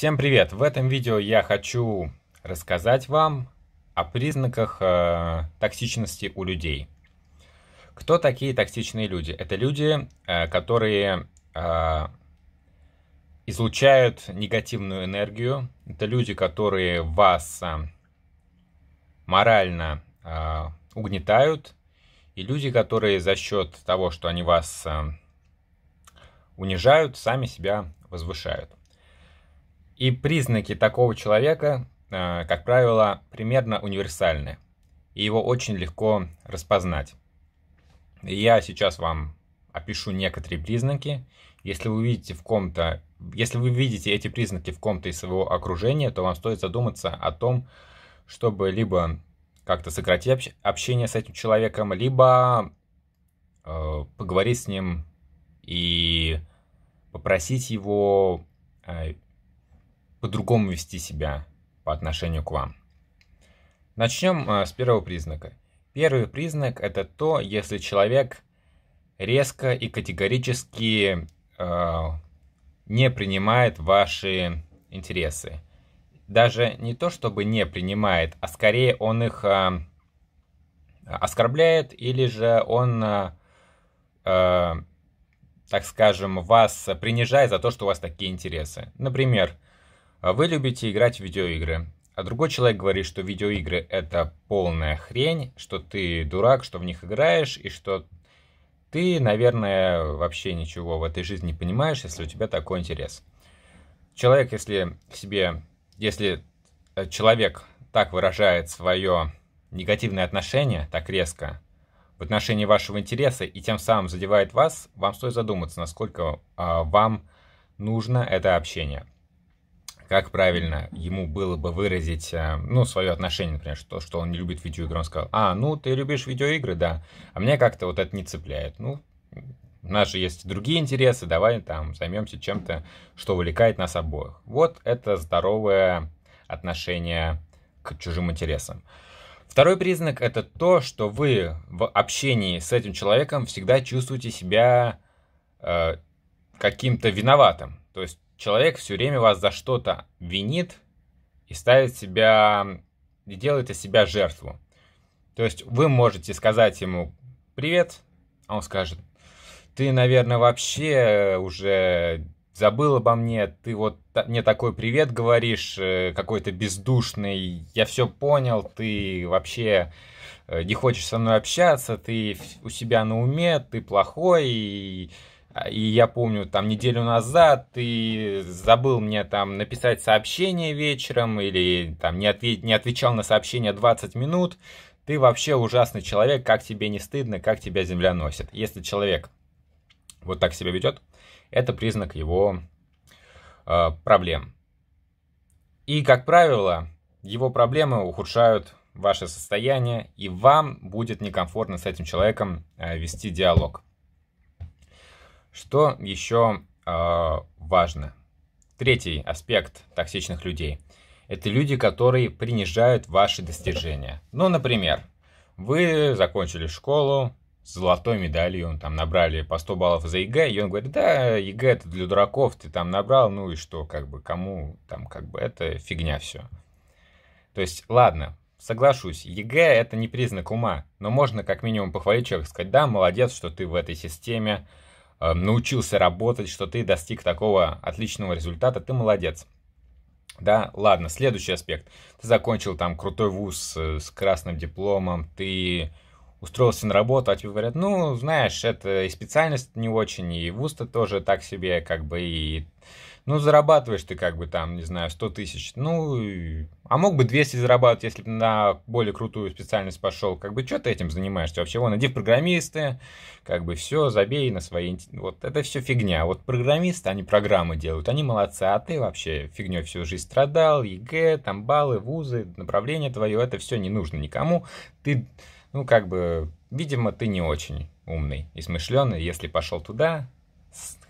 Всем привет! В этом видео я хочу рассказать вам о признаках э, токсичности у людей. Кто такие токсичные люди? Это люди, э, которые э, излучают негативную энергию. Это люди, которые вас э, морально э, угнетают. И люди, которые за счет того, что они вас э, унижают, сами себя возвышают. И признаки такого человека, э, как правило, примерно универсальны. И его очень легко распознать. Я сейчас вам опишу некоторые признаки. Если вы видите в ком-то, если вы видите эти признаки в ком-то из своего окружения, то вам стоит задуматься о том, чтобы либо как-то сократить общение с этим человеком, либо э, поговорить с ним и попросить его э, по-другому вести себя по отношению к вам. Начнем э, с первого признака. Первый признак – это то, если человек резко и категорически э, не принимает ваши интересы. Даже не то, чтобы не принимает, а скорее он их э, оскорбляет или же он, э, э так скажем, вас принижает за то, что у вас такие интересы. Например, э, а вы любите играть в видеоигры, а другой человек говорит, что видеоигры это полная хрень, что ты дурак, что в них играешь, и что ты, наверное, вообще ничего в этой жизни не понимаешь, если у тебя такой интерес. Человек, если себе, если э, человек так выражает свое негативное отношение, так резко, в отношении вашего интереса и тем самым задевает вас, вам стоит задуматься, насколько а, вам нужно это общение как правильно ему было бы выразить, э, ну, свое отношение, например, что, что он не любит видеоигры, он сказал, а, ну, ты любишь видеоигры, да, а мне как-то вот это не цепляет, ну, у нас же есть другие интересы, давай там займемся чем-то, что увлекает нас обоих. Вот это здоровое отношение к чужим интересам. Второй признак – это то, что вы в общении с этим человеком всегда чувствуете себя э, каким-то виноватым. То есть человек все время вас за что-то винит и ставит себя, и делает из себя жертву. То есть вы можете сказать ему «Привет», а он скажет «Ты, наверное, вообще уже забыл обо мне, ты вот мне такой привет говоришь, э, какой-то бездушный, я все понял, ты вообще э, не хочешь со мной общаться, ты у себя на уме, ты плохой, и а, и я помню, там неделю назад ты забыл мне там написать сообщение вечером или там не, ответ, не отвечал на сообщение 20 минут. Ты вообще ужасный человек, как тебе не стыдно, как тебя земля носит. Если человек вот так себя ведет, это признак его э, проблем. И, как правило, его проблемы ухудшают ваше состояние, и вам будет некомфортно с этим человеком э, вести диалог. Что еще э, а, важно? Третий аспект токсичных людей. Это люди, которые принижают ваши достижения. Ну, например, вы закончили школу с золотой медалью, там набрали по 100 баллов за ЕГЭ, и он говорит, да, ЕГЭ это для дураков, ты там набрал, ну и что, как бы, кому, там, как бы, это фигня все. То есть, ладно, соглашусь, ЕГЭ это не признак ума, но можно как минимум похвалить человека, сказать, да, молодец, что ты в этой системе, Э, научился работать, что ты достиг такого отличного результата, ты молодец. Да, ладно, следующий аспект. Ты закончил там крутой вуз э, с красным дипломом, ты устроился на работу, а тебе говорят, ну, знаешь, это и специальность не очень, и вуз -то тоже так себе, как бы, и... Ну, зарабатываешь ты, как бы, там, не знаю, 100 тысяч, ну, а мог бы 200 зарабатывать, если бы на более крутую специальность пошел, как бы, что ты этим занимаешься вообще, вон, иди в программисты, как бы, все, забей на свои, вот, это все фигня, вот программисты, они программы делают, они молодцы, а ты вообще фигней всю жизнь страдал, ЕГЭ, там, баллы, вузы, направление твое, это все не нужно никому, ты ну, как бы, видимо, ты не очень умный и смышленый, если пошел туда,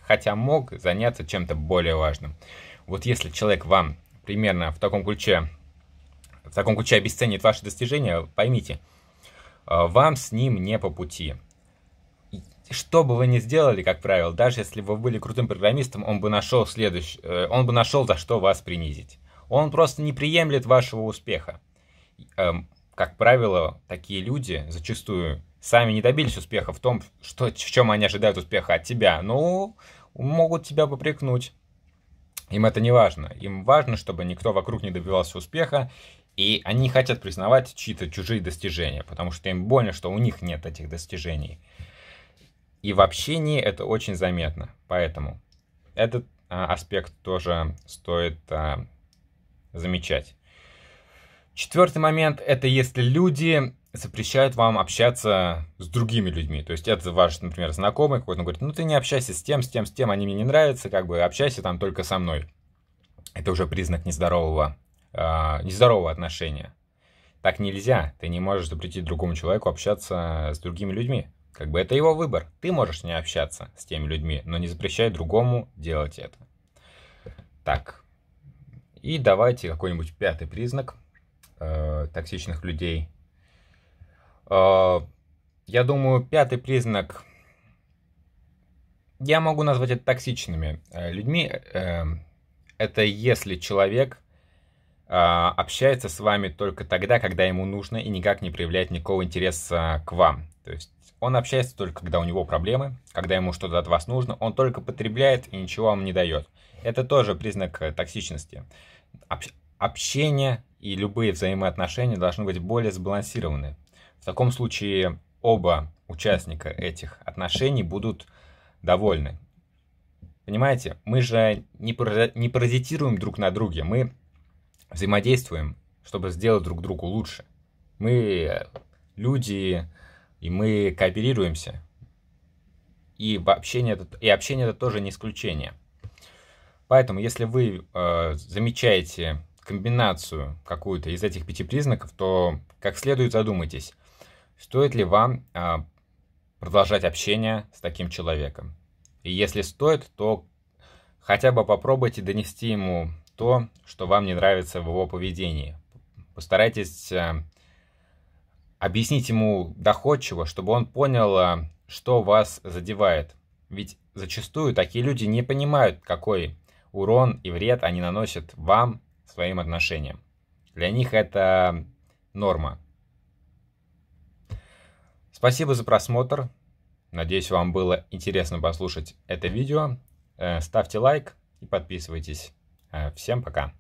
хотя мог заняться чем-то более важным. Вот если человек вам примерно в таком ключе, в таком ключе обесценит ваши достижения, поймите, а, вам с ним не по пути. Что бы вы ни сделали, как правило, даже если вы были крутым программистом, он бы нашел следующ... Э, он бы нашел за что вас принизить. Он просто не приемлет вашего успеха эм, как правило, такие люди зачастую сами не добились успеха в том, что, в чем они ожидают успеха от тебя, но ну, могут тебя попрекнуть. Им это не важно. Им важно, чтобы никто вокруг не добивался успеха, и они хотят признавать чьи-то чужие достижения, потому что им больно, что у них нет этих достижений. И в общении это очень заметно. Поэтому этот а, аспект тоже стоит а, замечать. Четвертый момент – это если люди запрещают вам общаться с другими людьми. То есть это ваш, например, знакомый какой-то, говорит, ну ты не общайся с тем, с тем, с тем, они мне не нравятся, как бы общайся там только со мной. Это уже признак нездорового, э, нездорового отношения. Так нельзя. Ты не можешь запретить другому человеку общаться с другими людьми. Как бы это его выбор. Ты можешь не общаться с теми людьми, но не запрещай другому делать это. Так. И давайте какой-нибудь пятый признак – э, токсичных людей. Э, я думаю, пятый признак, я могу назвать это токсичными э, людьми, э, это если человек э, общается с вами только тогда, когда ему нужно и никак не проявляет никакого интереса к вам. То есть он общается только, когда у него проблемы, когда ему что-то от вас нужно, он только потребляет и ничего вам не дает. Это тоже признак э, токсичности общение и любые взаимоотношения должны быть более сбалансированы. В таком случае оба участника этих отношений будут довольны. Понимаете, мы же не, паразитируем друг на друге, мы взаимодействуем, чтобы сделать друг другу лучше. Мы люди, и мы кооперируемся. И общение, это... и общение это тоже не исключение. Поэтому, если вы э, замечаете комбинацию какую-то из этих пяти признаков, то как следует задумайтесь, стоит ли вам а, продолжать общение с таким человеком. И если стоит, то хотя бы попробуйте донести ему то, что вам не нравится в его поведении. Постарайтесь а, объяснить ему доходчиво, чтобы он понял, а, что вас задевает. Ведь зачастую такие люди не понимают, какой урон и вред они наносят вам своим отношениям. Для них это норма. Спасибо за просмотр. Надеюсь, вам было интересно послушать это видео. Э, ставьте лайк и подписывайтесь. Э, всем пока.